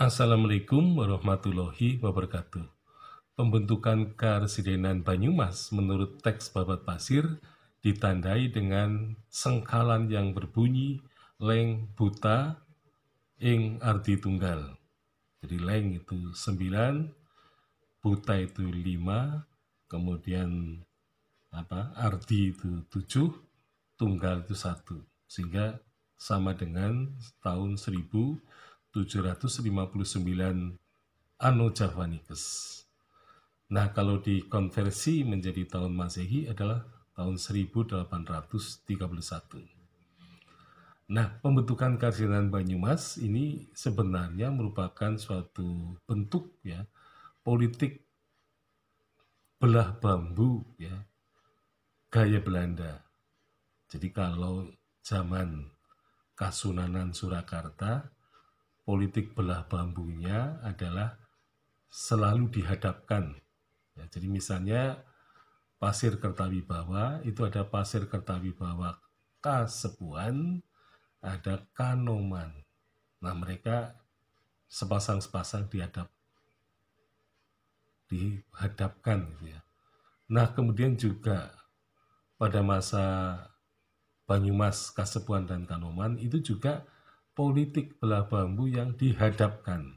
Assalamualaikum warahmatullahi wabarakatuh. Pembentukan Karsidenan Banyumas menurut teks Babat Pasir ditandai dengan sengkalan yang berbunyi leng buta ing arti tunggal. Jadi leng itu sembilan, buta itu lima, kemudian apa arti itu tujuh, tunggal itu satu. Sehingga sama dengan tahun seribu 759 Anno Javanicus. Nah, kalau dikonversi menjadi tahun Masehi adalah tahun 1831. Nah, pembentukan Kasinan Banyumas ini sebenarnya merupakan suatu bentuk ya politik belah bambu ya gaya Belanda. Jadi kalau zaman Kasunanan Surakarta politik belah bambunya adalah selalu dihadapkan. Ya, jadi misalnya pasir Kertawibawa itu ada pasir Kertawibawa Kasepuan, ada Kanoman. Nah mereka sepasang-sepasang dihadap dihadapkan gitu ya. Nah kemudian juga pada masa Banyumas, Kasepuan dan Kanoman itu juga politik belah bambu yang dihadapkan.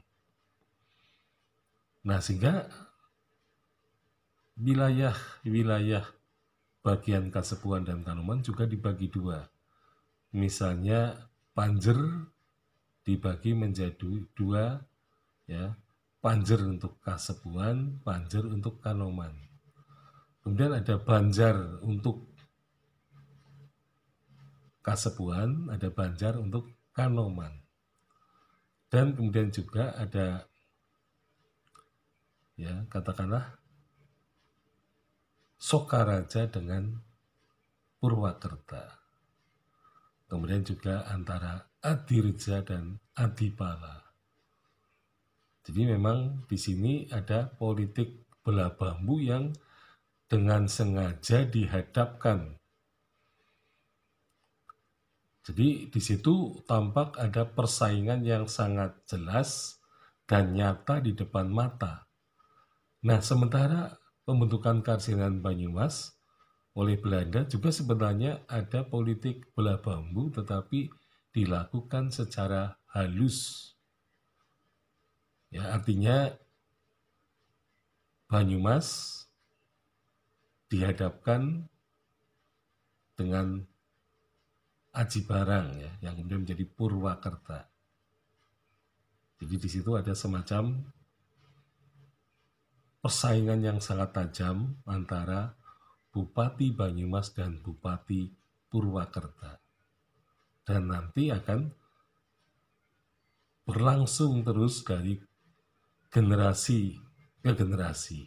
Nah, sehingga wilayah-wilayah bagian kasepuan dan kanoman juga dibagi dua. Misalnya Panjer dibagi menjadi dua, ya Panjer untuk kasepuan, Panjer untuk Kanoman. Kemudian ada Banjar untuk kasepuan, ada Banjar untuk Kanoman. Dan kemudian juga ada ya katakanlah Sokaraja dengan Purwakerta. Kemudian juga antara Adirja dan Adipala. Jadi memang di sini ada politik belah bambu yang dengan sengaja dihadapkan jadi di situ tampak ada persaingan yang sangat jelas dan nyata di depan mata. Nah, sementara pembentukan Karsinan Banyumas oleh Belanda juga sebenarnya ada politik bola bambu tetapi dilakukan secara halus. Ya, artinya Banyumas dihadapkan dengan Aji Barang ya, yang kemudian menjadi Purwakarta. Jadi di situ ada semacam persaingan yang sangat tajam antara Bupati Banyumas dan Bupati Purwakarta. Dan nanti akan berlangsung terus dari generasi ke generasi.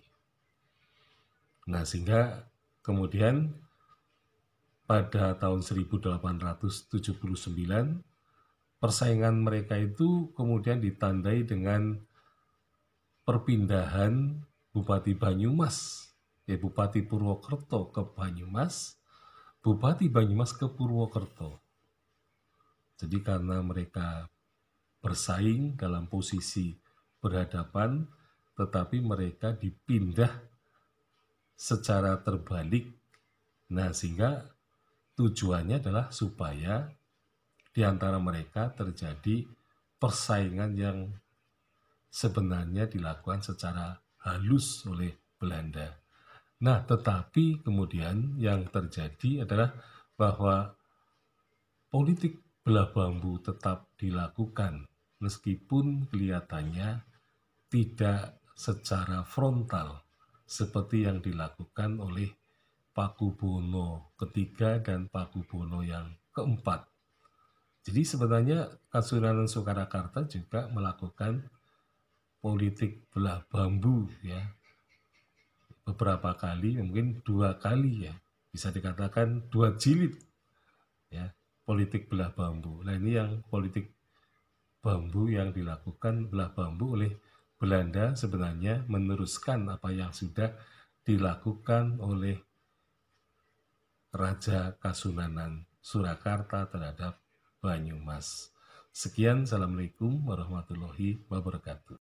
Nah, sehingga kemudian pada tahun 1879 persaingan mereka itu kemudian ditandai dengan perpindahan Bupati Banyumas ya Bupati Purwokerto ke Banyumas Bupati Banyumas ke Purwokerto jadi karena mereka bersaing dalam posisi berhadapan tetapi mereka dipindah secara terbalik nah sehingga tujuannya adalah supaya di antara mereka terjadi persaingan yang sebenarnya dilakukan secara halus oleh Belanda. Nah, tetapi kemudian yang terjadi adalah bahwa politik belah bambu tetap dilakukan meskipun kelihatannya tidak secara frontal seperti yang dilakukan oleh Paku Bono ketiga dan Paku Bono yang keempat. Jadi sebenarnya Kasunanan Soekarakarta juga melakukan politik belah bambu ya beberapa kali mungkin dua kali ya bisa dikatakan dua jilid ya politik belah bambu. Nah ini yang politik bambu yang dilakukan belah bambu oleh Belanda sebenarnya meneruskan apa yang sudah dilakukan oleh Raja Kasunanan Surakarta terhadap Banyumas. Sekian, Assalamualaikum warahmatullahi wabarakatuh.